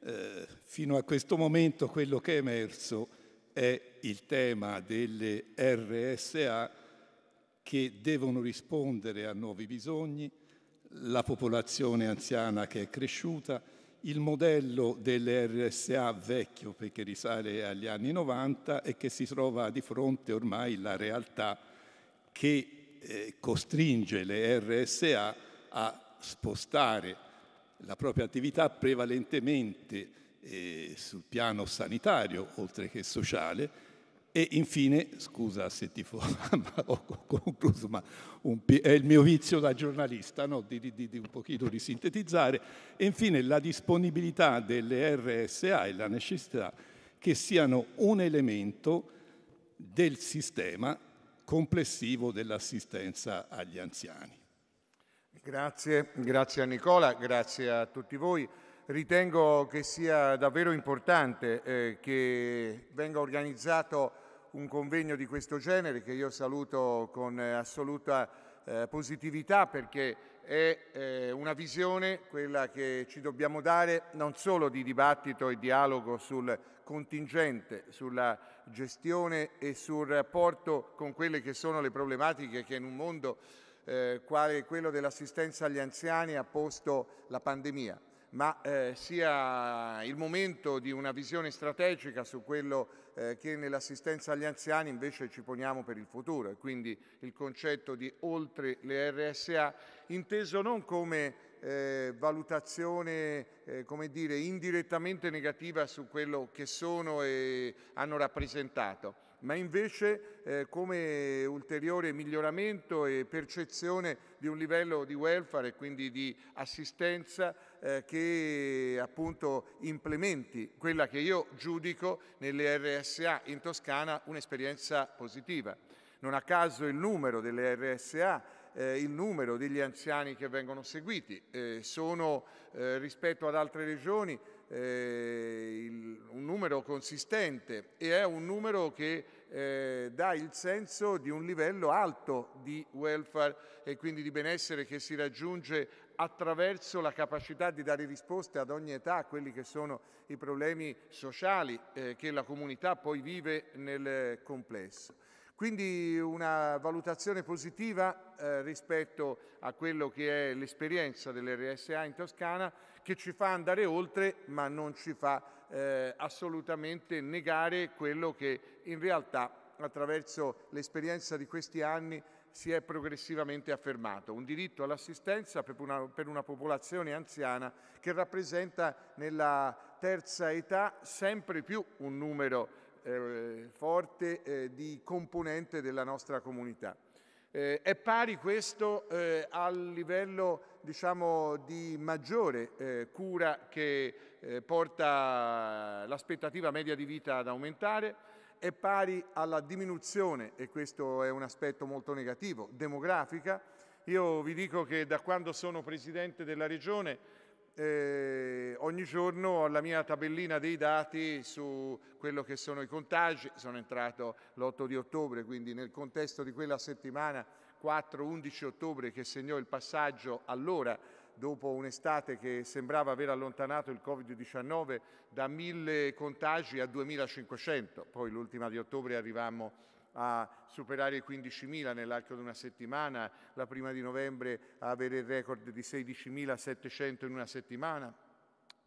Eh, fino a questo momento quello che è emerso è il tema delle RSA che devono rispondere a nuovi bisogni, la popolazione anziana che è cresciuta, il modello delle RSA vecchio perché risale agli anni 90 e che si trova di fronte ormai alla realtà che eh, costringe le RSA a spostare la propria attività prevalentemente eh, sul piano sanitario, oltre che sociale, e infine, scusa se ti fo, ma ho concluso, ma un, è il mio vizio da giornalista, no? di, di, di un pochino di sintetizzare, e infine la disponibilità delle RSA e la necessità che siano un elemento del sistema complessivo dell'assistenza agli anziani. Grazie, grazie a Nicola, grazie a tutti voi. Ritengo che sia davvero importante eh, che venga organizzato un convegno di questo genere che io saluto con assoluta eh, positività perché è eh, una visione, quella che ci dobbiamo dare, non solo di dibattito e dialogo sul contingente, sulla gestione e sul rapporto con quelle che sono le problematiche che in un mondo eh, quale quello dell'assistenza agli anziani ha posto la pandemia, ma eh, sia il momento di una visione strategica su quello eh, che nell'assistenza agli anziani invece ci poniamo per il futuro e quindi il concetto di oltre le RSA inteso non come eh, valutazione eh, come dire, indirettamente negativa su quello che sono e hanno rappresentato, ma invece eh, come ulteriore miglioramento e percezione di un livello di welfare e quindi di assistenza eh, che appunto implementi quella che io giudico nelle RSA in Toscana un'esperienza positiva. Non a caso il numero delle RSA eh, il numero degli anziani che vengono seguiti. Eh, sono eh, rispetto ad altre regioni eh, il, un numero consistente e è un numero che eh, dà il senso di un livello alto di welfare e quindi di benessere che si raggiunge attraverso la capacità di dare risposte ad ogni età a quelli che sono i problemi sociali eh, che la comunità poi vive nel complesso. Quindi una valutazione positiva eh, rispetto a quello che è l'esperienza dell'RSA in Toscana che ci fa andare oltre ma non ci fa eh, assolutamente negare quello che in realtà attraverso l'esperienza di questi anni si è progressivamente affermato, un diritto all'assistenza per una, per una, popolazione anziana che rappresenta nella terza età sempre più un numero eh, forte eh, di componente della nostra comunità. Eh, è pari questo eh, al livello diciamo, di maggiore eh, cura che eh, porta l'aspettativa media di vita ad aumentare, è pari alla diminuzione, e questo è un aspetto molto negativo, demografica. Io vi dico che da quando sono Presidente della Regione eh, ogni giorno ho la mia tabellina dei dati su quello che sono i contagi, sono entrato l'8 di ottobre, quindi nel contesto di quella settimana 4-11 ottobre che segnò il passaggio allora dopo un'estate che sembrava aver allontanato il Covid-19 da 1000 contagi a 2500, poi l'ultima di ottobre arrivammo a superare i 15.000 nell'arco di una settimana, la prima di novembre a avere il record di 16.700 in una settimana.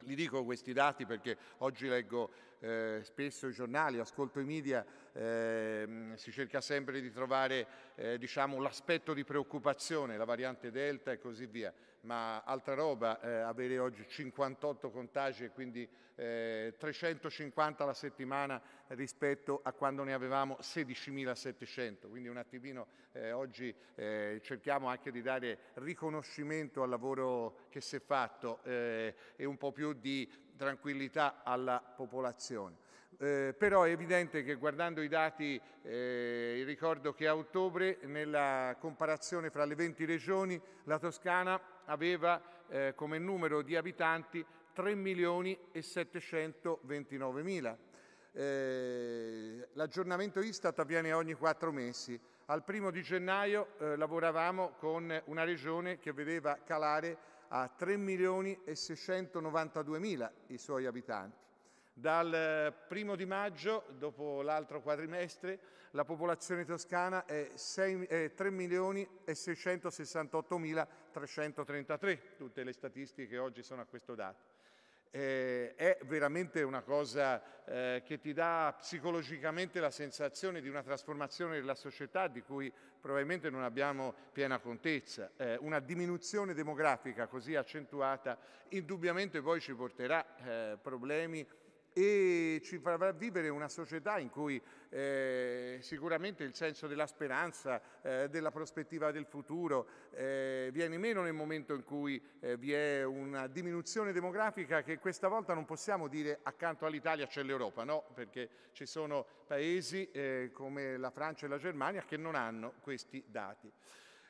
Li dico questi dati perché oggi leggo eh, spesso i giornali, ascolto i media, eh, si cerca sempre di trovare eh, diciamo, l'aspetto di preoccupazione, la variante Delta e così via ma altra roba eh, avere oggi 58 contagi e quindi eh, 350 la settimana rispetto a quando ne avevamo 16.700. Quindi un attimino eh, oggi eh, cerchiamo anche di dare riconoscimento al lavoro che si è fatto eh, e un po' più di tranquillità alla popolazione. Eh, però è evidente che guardando i dati, eh, ricordo che a ottobre nella comparazione fra le 20 regioni la Toscana aveva eh, come numero di abitanti 3 milioni e 729 mila. Eh, l'aggiornamento Istat avviene ogni 4 mesi. Al primo di gennaio eh, lavoravamo con una regione che vedeva calare ha 3 milioni e 692 mila i suoi abitanti. Dal eh, primo di maggio, dopo l'altro quadrimestre, la popolazione toscana è 3 eh, milioni e 668 mila 333, tutte le statistiche oggi sono a questo dato eh, è veramente una cosa eh, che ti dà psicologicamente la sensazione di una trasformazione della società di cui probabilmente non abbiamo piena contezza. Eh, una diminuzione demografica così accentuata indubbiamente poi ci porterà eh, problemi e ci farà vivere una società in cui eh, sicuramente il senso della speranza, eh, della prospettiva del futuro eh, viene meno nel momento in cui eh, vi è una diminuzione demografica che questa volta non possiamo dire accanto all'Italia c'è l'Europa, no, perché ci sono paesi eh, come la Francia e la Germania che non hanno questi dati.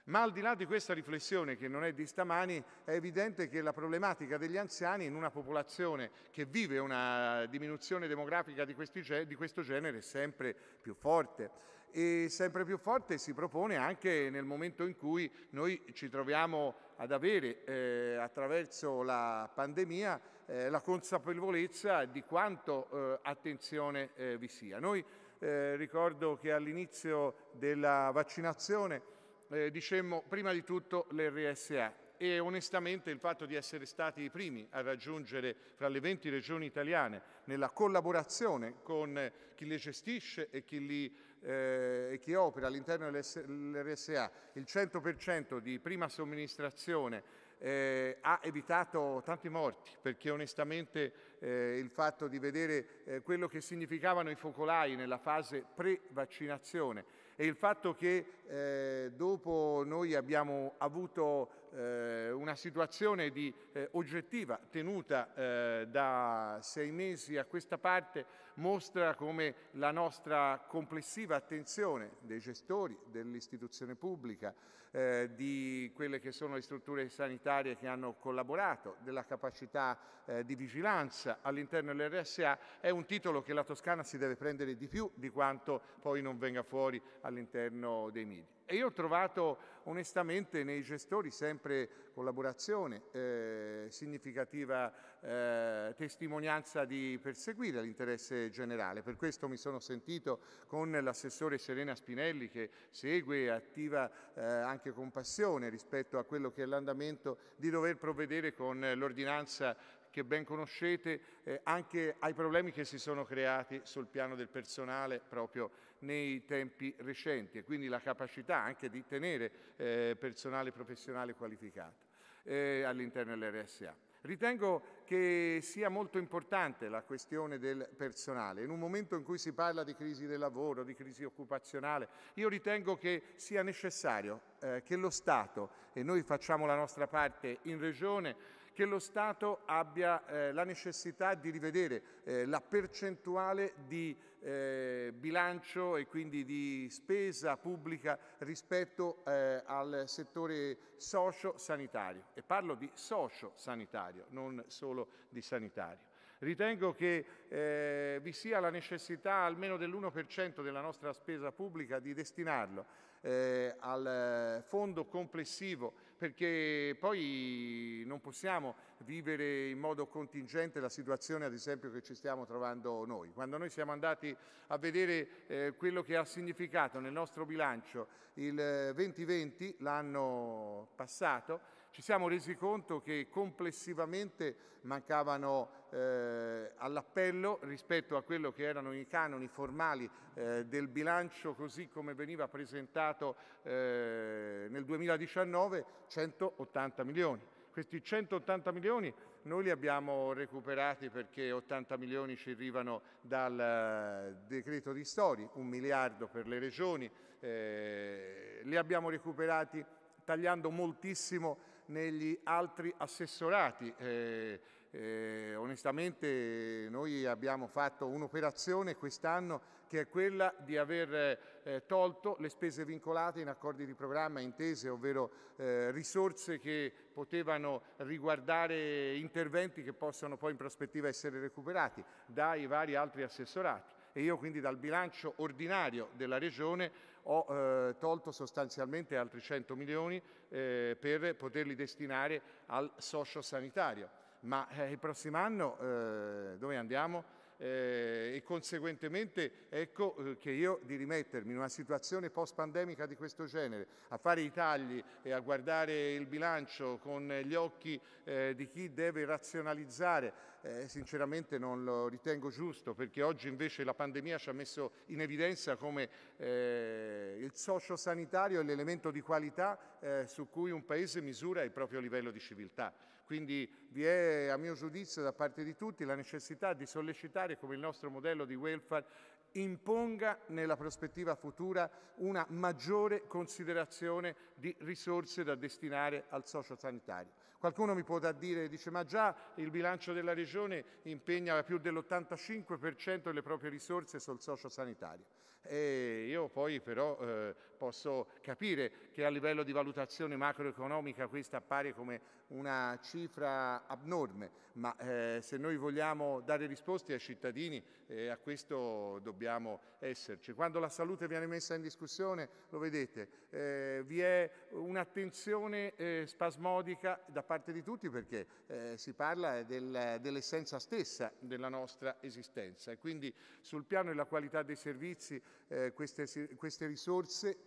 Ma al di là di questa riflessione, che non è di stamani, è evidente che la problematica degli anziani in una popolazione che vive una diminuzione demografica di, questi, di questo genere è sempre più forte e sempre più forte si propone anche nel momento in cui noi ci troviamo ad avere eh, attraverso la pandemia eh, la consapevolezza di quanto eh, attenzione eh, vi sia. Noi eh, ricordo che all'inizio della vaccinazione eh, dicemmo prima di tutto l'RSA e onestamente il fatto di essere stati i primi a raggiungere fra le 20 regioni italiane nella collaborazione con eh, chi le gestisce e chi, li, eh, chi opera all'interno dell'RSA il 100% di prima somministrazione eh, ha evitato tanti morti, perché onestamente eh, il fatto di vedere eh, quello che significavano i focolai nella fase pre-vaccinazione e il fatto che eh, dopo noi abbiamo avuto eh, una situazione di, eh, oggettiva tenuta eh, da sei mesi a questa parte mostra come la nostra complessiva attenzione dei gestori, dell'istituzione pubblica, eh, di quelle che sono le strutture sanitarie che hanno collaborato, della capacità eh, di vigilanza all'interno dell'RSA, è un titolo che la Toscana si deve prendere di più di quanto poi non venga fuori all'interno dei media. E io ho trovato onestamente nei gestori sempre collaborazione, eh, significativa eh, testimonianza di perseguire l'interesse generale. Per questo mi sono sentito con l'assessore Serena Spinelli che segue e attiva eh, anche con passione rispetto a quello che è l'andamento di dover provvedere con l'ordinanza che ben conoscete, eh, anche ai problemi che si sono creati sul piano del personale proprio nei tempi recenti e quindi la capacità anche di tenere eh, personale professionale qualificato eh, all'interno dell'RSA. Ritengo che sia molto importante la questione del personale. In un momento in cui si parla di crisi del lavoro, di crisi occupazionale, io ritengo che sia necessario eh, che lo Stato, e noi facciamo la nostra parte in Regione, che lo Stato abbia eh, la necessità di rivedere eh, la percentuale di eh, bilancio e quindi di spesa pubblica rispetto eh, al settore socio-sanitario. E parlo di socio-sanitario, non solo di sanitario. Ritengo che eh, vi sia la necessità almeno dell'1% della nostra spesa pubblica di destinarlo eh, al eh, fondo complessivo perché poi non possiamo vivere in modo contingente la situazione ad esempio che ci stiamo trovando noi. Quando noi siamo andati a vedere eh, quello che ha significato nel nostro bilancio il 2020, eh, l'anno passato, ci siamo resi conto che complessivamente mancavano eh, all'appello rispetto a quello che erano i canoni formali eh, del bilancio così come veniva presentato eh, nel 2019 180 milioni. Questi 180 milioni noi li abbiamo recuperati perché 80 milioni ci arrivano dal eh, decreto di Stori, un miliardo per le regioni, eh, li abbiamo recuperati tagliando moltissimo negli altri assessorati. Eh, eh, onestamente noi abbiamo fatto un'operazione quest'anno che è quella di aver eh, tolto le spese vincolate in accordi di programma intese, ovvero eh, risorse che potevano riguardare interventi che possono poi in prospettiva essere recuperati dai vari altri assessorati. E io quindi dal bilancio ordinario della Regione ho eh, tolto sostanzialmente altri 100 milioni eh, per poterli destinare al socio sanitario. Ma eh, il prossimo anno eh, dove andiamo? eh, e conseguentemente ecco eh, che io di rimettermi in una situazione post-pandemica di questo genere, a fare i tagli e a guardare il bilancio con gli occhi eh, di chi deve razionalizzare, eh, sinceramente non lo ritengo giusto perché oggi invece la pandemia ci ha messo in evidenza come eh, il sanitario è l'elemento di qualità eh, su cui un Paese misura il proprio livello di civiltà. Quindi vi è, a mio giudizio, da parte di tutti la necessità di sollecitare come il nostro modello di welfare imponga nella prospettiva futura una maggiore considerazione di risorse da destinare al socio sanitario. Qualcuno mi può dire, dice, ma già il bilancio della Regione impegna più dell'85% delle proprie risorse sul sociosanitario. E io poi però eh, posso capire che a livello di valutazione macroeconomica questa appare come una cifra abnorme, ma eh, se noi vogliamo dare risposte ai cittadini eh, a questo dobbiamo esserci. Quando la salute viene messa in discussione, lo vedete, eh, vi è un'attenzione eh, spasmodica da parte parte di tutti perché eh, si parla del, dell'essenza stessa della nostra esistenza e quindi sul piano della qualità dei servizi eh, queste, queste risorse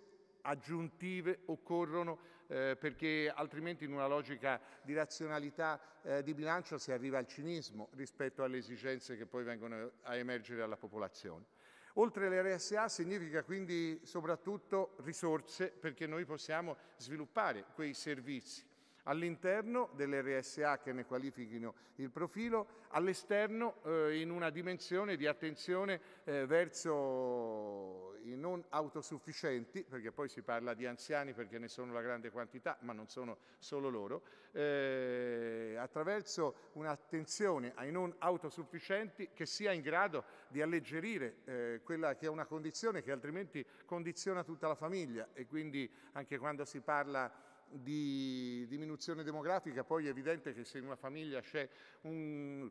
aggiuntive occorrono eh, perché altrimenti in una logica di razionalità eh, di bilancio si arriva al cinismo rispetto alle esigenze che poi vengono a emergere alla popolazione. Oltre RSA significa quindi soprattutto risorse perché noi possiamo sviluppare quei servizi all'interno delle RSA che ne qualifichino il profilo, all'esterno eh, in una dimensione di attenzione eh, verso i non autosufficienti, perché poi si parla di anziani perché ne sono la grande quantità, ma non sono solo loro, eh, attraverso un'attenzione ai non autosufficienti che sia in grado di alleggerire eh, quella che è una condizione che altrimenti condiziona tutta la famiglia e quindi anche quando si parla di diminuzione demografica, poi è evidente che se in una famiglia c'è un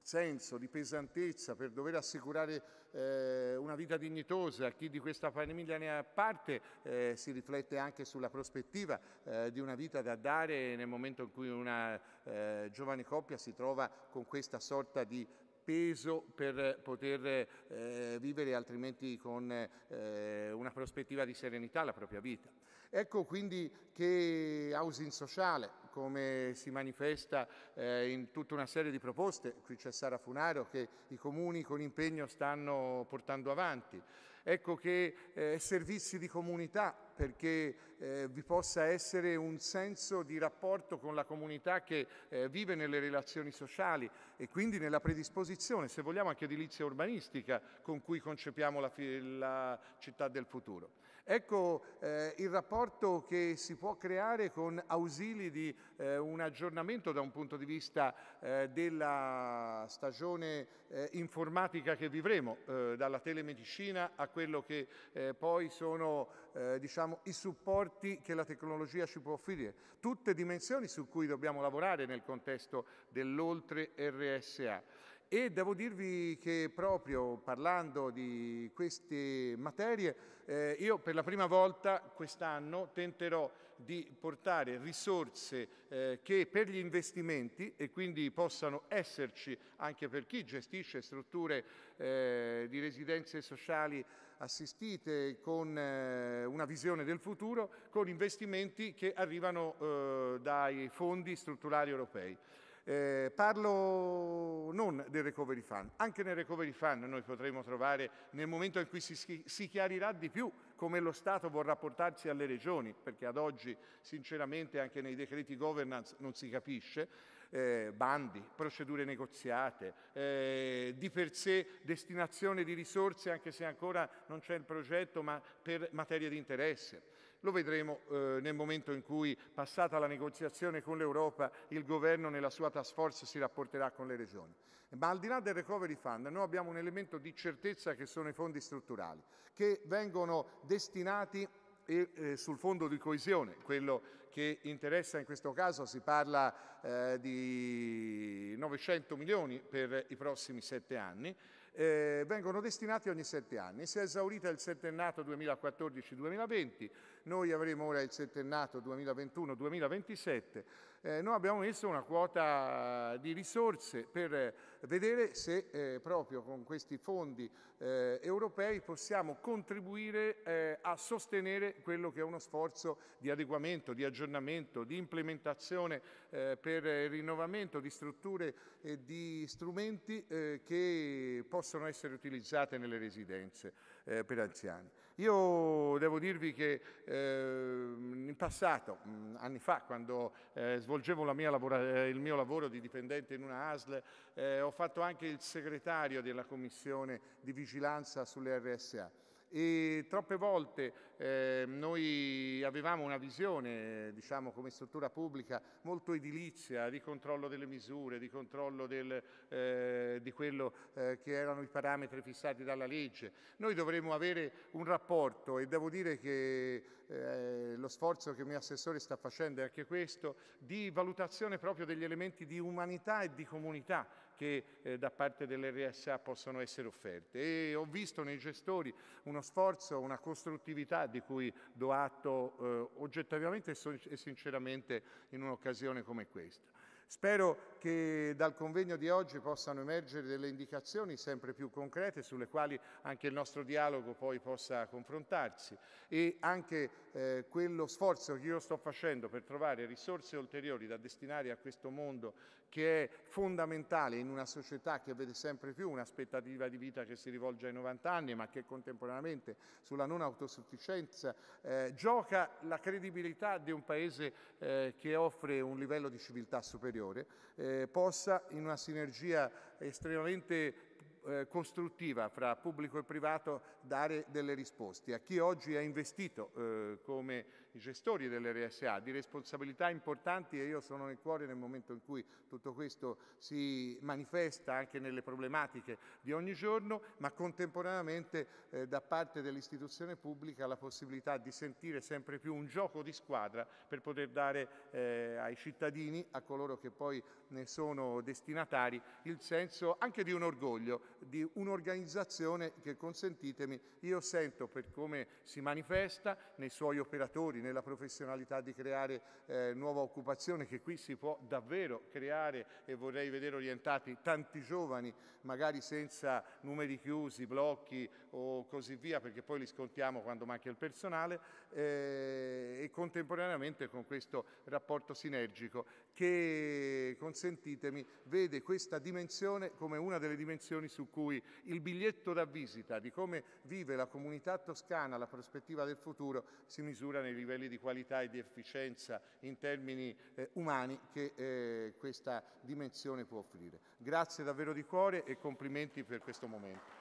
senso di pesantezza per dover assicurare eh, una vita dignitosa a chi di questa famiglia ne ha parte, eh, si riflette anche sulla prospettiva eh, di una vita da dare nel momento in cui una eh, giovane coppia si trova con questa sorta di peso per poter eh, vivere altrimenti con eh, una prospettiva di serenità la propria vita. Ecco quindi che housing sociale, come si manifesta eh, in tutta una serie di proposte, qui c'è Sara Funaro, che i comuni con impegno stanno portando avanti. Ecco che eh, servizi di comunità, perché eh, vi possa essere un senso di rapporto con la comunità che eh, vive nelle relazioni sociali e quindi nella predisposizione, se vogliamo, anche edilizia urbanistica con cui concepiamo la, la città del futuro. Ecco eh, il rapporto che si può creare con ausili di eh, un aggiornamento da un punto di vista eh, della stagione eh, informatica che vivremo, eh, dalla telemedicina a quello che eh, poi sono diciamo, diciamo, i supporti che la tecnologia ci può offrire, tutte dimensioni su cui dobbiamo lavorare nel contesto dell'oltre RSA. E devo dirvi che proprio parlando di queste materie, eh, io per la prima volta quest'anno tenterò di portare risorse eh, che per gli investimenti e quindi possano esserci anche per chi gestisce strutture eh, di residenze sociali assistite con eh, una visione del futuro, con investimenti che arrivano eh, dai fondi strutturali europei. Eh, parlo non del recovery fund, anche nel recovery fund noi potremo trovare nel momento in cui si, si, chiarirà di più come lo Stato vorrà portarsi alle regioni, perché ad oggi sinceramente anche nei decreti governance non si capisce, eh, bandi, procedure negoziate, eh, di per sé destinazione di risorse anche se ancora non c'è il progetto, ma per materie di interesse. Lo vedremo eh, nel momento in cui, passata la negoziazione con l'Europa, il governo nella sua task force si rapporterà con le regioni. Ma al di là del Recovery Fund, noi abbiamo un elemento di certezza che sono i fondi strutturali, che vengono destinati e eh, sul fondo di coesione, quello che interessa in questo caso si parla eh, di 900 milioni per i prossimi sette anni, eh, vengono destinati ogni sette anni. Si è esaurita il settennato 2014-2020, noi avremo ora il settennato 2021-2027, eh, noi abbiamo messo una quota di risorse per vedere se eh, proprio con questi fondi eh, europei possiamo contribuire eh, a sostenere quello che è uno sforzo di adeguamento, di aggiornamento, di implementazione eh, per il rinnovamento di strutture e di strumenti eh, che possono essere utilizzate nelle residenze eh, per anziani. Io devo dirvi che ehm, in passato, anni fa, quando svolgevo mia il mio lavoro di dipendente in una ASL eh, ho fatto anche il segretario della commissione di vigilanza sulle RSA e troppe volte eh, noi avevamo una visione, diciamo come struttura pubblica, molto edilizia, di controllo delle misure, di controllo del, eh, di quello eh, che erano i parametri fissati dalla legge. Noi dovremmo avere un rapporto e devo dire che eh, lo sforzo che il mio assessore sta facendo è anche questo, di valutazione proprio degli elementi di umanità e di comunità che eh, da parte dell'RSA possono essere offerte. E ho visto nei gestori uno sforzo, una costruttività di cui do atto eh, oggettivamente e sinceramente in un'occasione come questa. Spero che dal convegno di oggi possano emergere delle indicazioni sempre più concrete sulle quali anche il nostro dialogo poi possa confrontarsi e anche eh, quello sforzo che io sto facendo per trovare risorse ulteriori da destinare a questo mondo che è fondamentale in una società che vede sempre più un'aspettativa di vita che si rivolge ai 90 anni ma che contemporaneamente sulla non autosufficienza eh, gioca la credibilità di un paese eh, che offre un livello di civiltà superiore superiore, eh, possa in una sinergia estremamente eh, costruttiva fra pubblico e privato dare delle risposte. A chi oggi ha investito eh, come gestori dell'RSA di responsabilità importanti e io sono nel cuore nel momento in cui tutto questo si manifesta anche nelle problematiche di ogni giorno, ma contemporaneamente eh, da parte dell'istituzione pubblica la possibilità di sentire sempre più un gioco di squadra per poter dare eh, ai cittadini, a coloro che poi ne sono destinatari, il senso anche di un orgoglio di un'organizzazione che, consentitemi, io sento per come si manifesta nei suoi operatori, nella professionalità di creare eh, nuova occupazione, che qui si può davvero creare e vorrei vedere orientati tanti giovani, magari senza numeri chiusi, blocchi o così via, perché poi li scontiamo quando manca il personale, eh, e contemporaneamente con questo rapporto sinergico che, consentitemi, vede questa dimensione come una delle dimensioni su su cui il biglietto da visita di come vive la comunità toscana la prospettiva del futuro si misura nei livelli di qualità e di efficienza in termini eh, umani che eh, questa dimensione può offrire. Grazie davvero di cuore e complimenti per questo momento.